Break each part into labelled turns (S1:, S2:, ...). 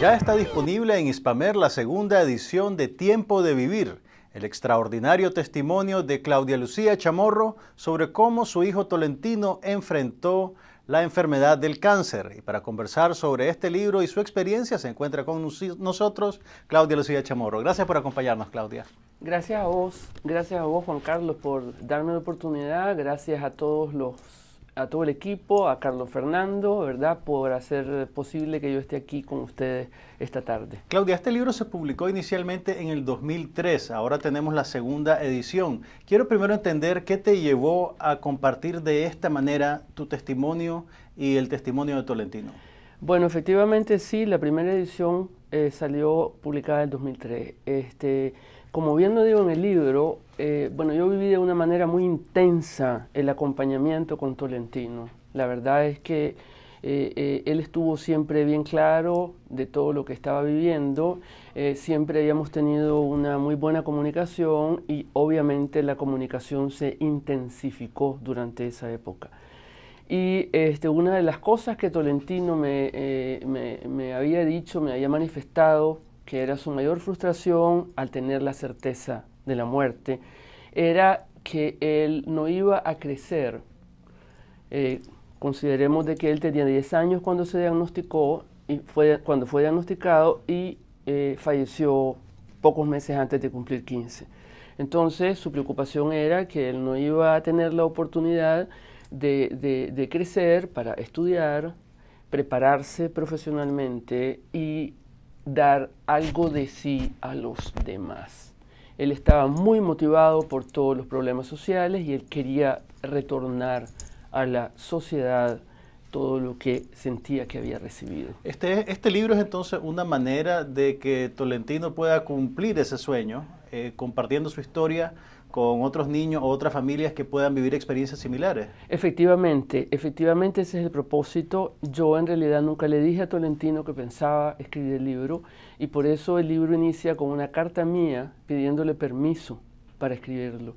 S1: Ya está disponible en Spamer la segunda edición de Tiempo de Vivir, el extraordinario testimonio de Claudia Lucía Chamorro sobre cómo su hijo Tolentino enfrentó la enfermedad del cáncer. Y para conversar sobre este libro y su experiencia se encuentra con nosotros Claudia Lucía Chamorro. Gracias por acompañarnos, Claudia.
S2: Gracias a vos, gracias a vos, Juan Carlos, por darme la oportunidad. Gracias a todos los a todo el equipo, a Carlos
S1: Fernando, ¿verdad? Por hacer posible que yo esté aquí con ustedes esta tarde. Claudia, este libro se publicó inicialmente en el 2003, ahora tenemos la segunda edición. Quiero primero entender qué te llevó a compartir de esta manera tu testimonio y el testimonio de Tolentino.
S2: Bueno, efectivamente sí, la primera edición eh, salió publicada en el 2003. Este, como bien lo digo en el libro, eh, bueno, yo viví de una manera muy intensa el acompañamiento con Tolentino. La verdad es que eh, eh, él estuvo siempre bien claro de todo lo que estaba viviendo, siempre habíamos tenido una muy buena comunicación y obviamente la comunicación se intensificó durante esa época. Y este, una de las cosas que Tolentino me había dicho, me había manifestado que era su mayor frustración al tener la certeza de la muerte, era que él no iba a crecer. Eh, consideremos de que él tenía 10 años cuando se diagnosticó y fue cuando fue diagnosticado y eh, falleció pocos meses antes de cumplir 15. Entonces su preocupación era que él no iba a tener la oportunidad de crecer para estudiar, prepararse profesionalmente y dar algo de sí a los demás. Él estaba muy motivado por todos los problemas sociales y él quería retornar a la sociedad
S1: todo lo que sentía que había recibido. Este, este libro es entonces una manera de que Tolentino pueda cumplir ese sueño, eh, compartiendo su historia con otros niños o otras familias que puedan vivir experiencias similares. Efectivamente, efectivamente ese es el
S2: propósito. Yo en realidad nunca le dije a Tolentino que pensaba escribir el libro y por eso el libro inicia con una carta mía pidiéndole permiso para escribirlo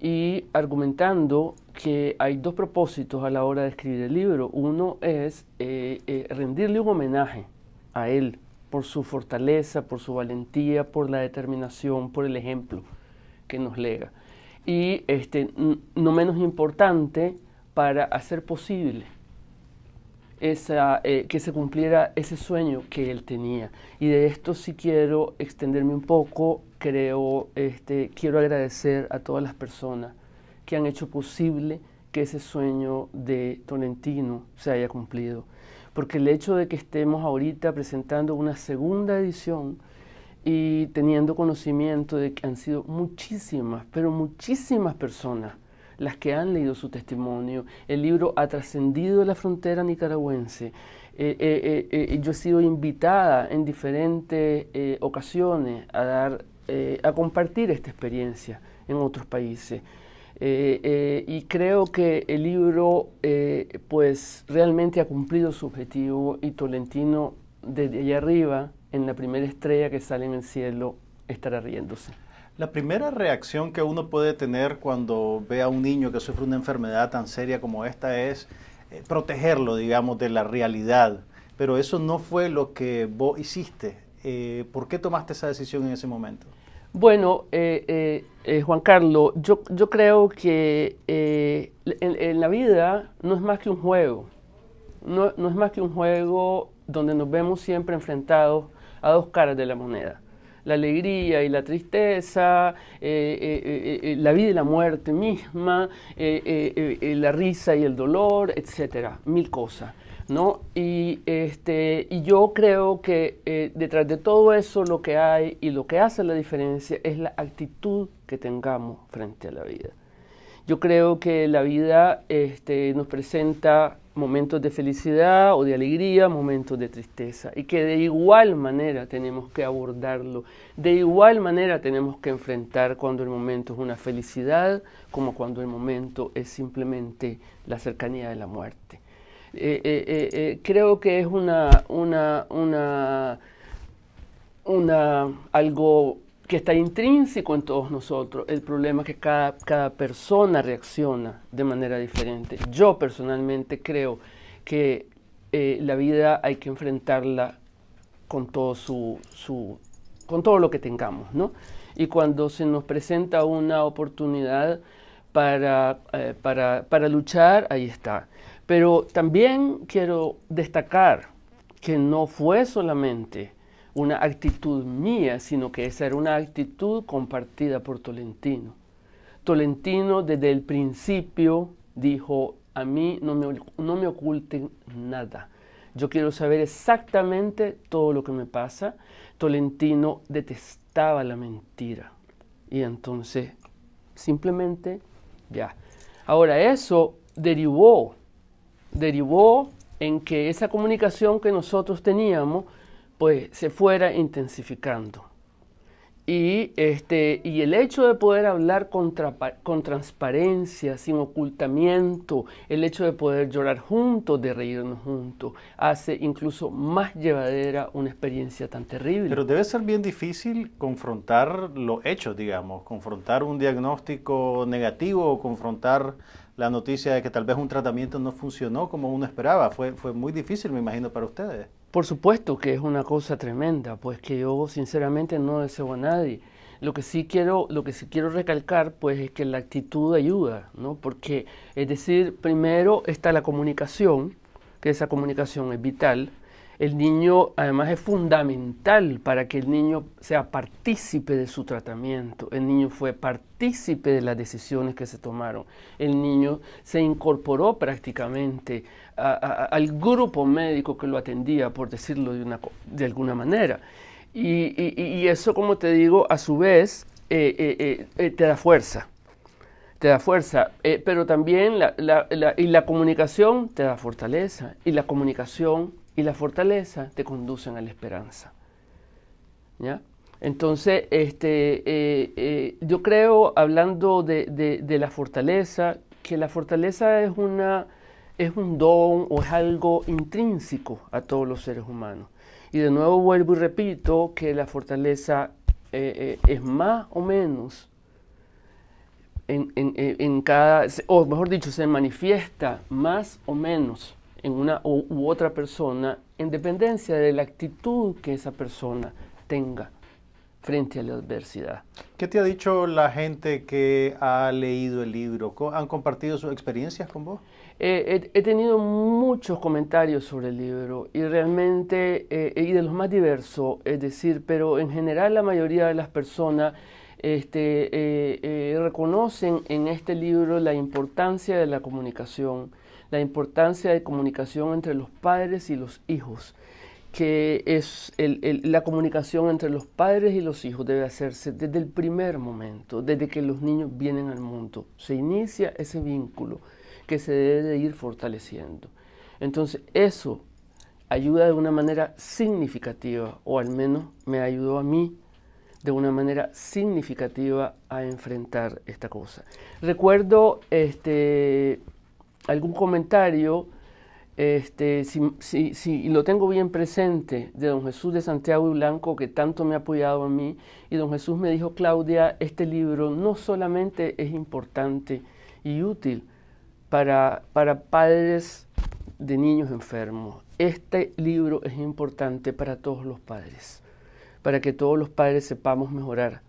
S2: y argumentando que hay dos propósitos a la hora de escribir el libro. Uno es eh, eh, rendirle un homenaje a él por su fortaleza, por su valentía, por la determinación, por el ejemplo que nos lega. Y este, no menos importante, para hacer posible esa, eh, que se cumpliera ese sueño que él tenía. Y de esto si quiero extenderme un poco, creo, este, quiero agradecer a todas las personas que han hecho posible que ese sueño de Tolentino se haya cumplido. Porque el hecho de que estemos ahorita presentando una segunda edición y teniendo conocimiento de que han sido muchísimas, pero muchísimas personas las que han leído su testimonio. El libro ha trascendido la frontera nicaragüense. Eh, eh, eh, yo he sido invitada en diferentes ocasiones a, dar, a compartir esta experiencia en otros países. y creo que el libro pues realmente ha cumplido su objetivo y Tolentino desde allá arriba en la primera estrella que sale en el cielo estará riéndose.
S1: La primera reacción que uno puede tener cuando ve a un niño que sufre una enfermedad tan seria como esta es eh, protegerlo, digamos, de la realidad. Pero eso no fue lo que vos hiciste. Eh, ¿Por qué tomaste esa decisión en ese momento?
S2: Bueno, eh, Juan Carlos, yo, yo creo que en, la vida no es más que un juego. No, no es más que un juego donde nos vemos siempre enfrentados a dos caras de la moneda. La alegría y la tristeza, eh, eh, eh, la vida y la muerte misma, la risa y el dolor, etcétera, mil cosas. ¿no? Y, este, y yo creo que detrás de todo eso lo que hay y lo que hace la diferencia es la actitud que tengamos frente a la vida. Yo creo que la vida este, nos presenta momentos de felicidad o de alegría, momentos de tristeza, y que de igual manera tenemos que abordarlo, de igual manera tenemos que enfrentar cuando el momento es una felicidad, como cuando el momento es simplemente la cercanía de la muerte. Eh, eh, eh, creo que es una, una, una, una algo que está intrínseco en todos nosotros. El problema es que cada, persona reacciona de manera diferente. Yo personalmente creo que eh, la vida hay que enfrentarla con todo, su, con todo lo que tengamos, ¿no? Y cuando se nos presenta una oportunidad para, eh, para luchar, ahí está. Pero también quiero destacar que no fue solamente una actitud mía, sino que esa era una actitud compartida por Tolentino. Tolentino desde el principio dijo, a mí no me, no me oculten nada. Yo quiero saber exactamente todo lo que me pasa. Tolentino detestaba la mentira. Y entonces, simplemente, ya. Ahora, eso derivó, derivó en que esa comunicación que nosotros teníamos pues se fuera intensificando. Y, este, y el hecho de poder hablar con, transparencia, sin ocultamiento, el hecho de poder llorar juntos, de reírnos juntos, hace incluso más llevadera una experiencia tan terrible. Pero debe
S1: ser bien difícil confrontar los hechos, digamos, confrontar un diagnóstico negativo o confrontar la noticia de que tal vez un tratamiento no funcionó como uno esperaba. Fue, fue muy difícil, me imagino, para ustedes.
S2: Por supuesto que es una cosa tremenda, pues que yo sinceramente no deseo a nadie. Lo que sí quiero, lo que sí quiero recalcar, pues es que la actitud ayuda, ¿no? Porque, es decir, primero está la comunicación, que esa comunicación es vital, el niño además es fundamental para que el niño sea partícipe de su tratamiento. El niño fue partícipe de las decisiones que se tomaron. El niño se incorporó prácticamente al grupo médico que lo atendía, por decirlo de, una, de alguna manera. Y, eso, como te digo, a su vez eh, eh, eh, te da fuerza. Te da fuerza, pero también y la comunicación te da fortaleza. Y la comunicación y la fortaleza te conducen a la esperanza. ¿Ya? Entonces, este, eh, eh, yo creo, hablando de, la fortaleza, que la fortaleza es, una, es un don o es algo intrínseco a todos los seres humanos. Y de nuevo vuelvo y repito que la fortaleza eh, es más o menos en, en cada, o mejor dicho, se manifiesta más o menos en una u, otra persona en dependencia de la actitud que esa persona tenga
S1: frente a la adversidad. ¿Qué te ha dicho la gente que ha leído el libro? ¿Han compartido sus experiencias con vos? Eh, he, tenido muchos
S2: comentarios sobre el libro y realmente, eh, y de los más diversos, es decir, pero en general la mayoría de las personas este, eh, reconocen en este libro la importancia de la comunicación la importancia de comunicación entre los padres y los hijos, que es la comunicación entre los padres y los hijos debe hacerse desde el primer momento, desde que los niños vienen al mundo. Se inicia ese vínculo que se debe ir fortaleciendo. Entonces eso ayuda de una manera significativa, o al menos me ayudó a mí de una manera significativa a enfrentar esta cosa. Recuerdo este, algún comentario, este, si, lo tengo bien presente, de don Jesús de Santiago y Blanco, que tanto me ha apoyado a mí, y don Jesús me dijo, Claudia, este libro no solamente es importante y útil para, para padres de niños enfermos, este libro es importante para todos los padres, para que todos los padres sepamos mejorar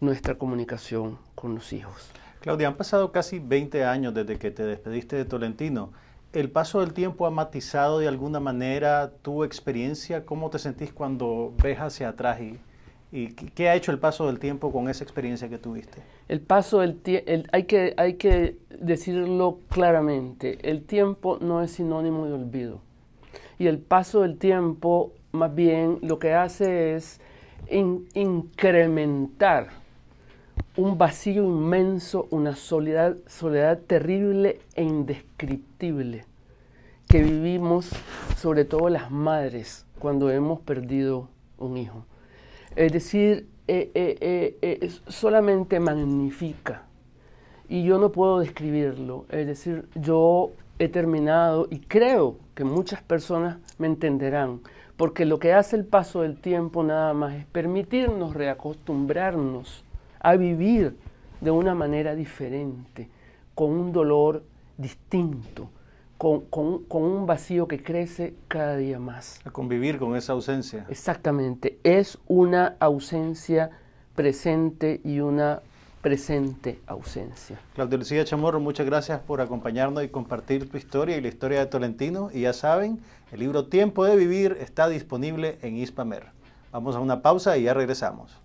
S2: nuestra comunicación con los hijos.
S1: Claudia, han pasado casi 20 años desde que te despediste de Tolentino. ¿El paso del tiempo ha matizado de alguna manera tu experiencia? ¿Cómo te sentís cuando ves hacia atrás y, qué ha hecho el paso del tiempo con esa experiencia que tuviste? El paso del tiempo, hay
S2: que, decirlo claramente, el tiempo no es sinónimo de olvido. Y el paso del tiempo más bien lo que hace es incrementar un vacío inmenso, una soledad, soledad terrible e indescriptible que vivimos, sobre todo las madres, cuando hemos perdido un hijo. Es decir, eh, eh, eh, solamente magnifica. Y yo no puedo describirlo. Es decir, yo he terminado y creo que muchas personas me entenderán, porque lo que hace el paso del tiempo nada más es permitirnos reacostumbrarnos a vivir de una manera diferente, con un dolor distinto, con, un vacío que crece cada día más.
S1: A convivir con esa ausencia.
S2: Exactamente, es una ausencia
S1: presente
S2: y una presente ausencia.
S1: Claudio Lucía Chamorro, muchas gracias por acompañarnos y compartir tu historia y la historia de Tolentino. Y ya saben, el libro Tiempo de Vivir está disponible en Ispamer. Vamos a una pausa y ya regresamos.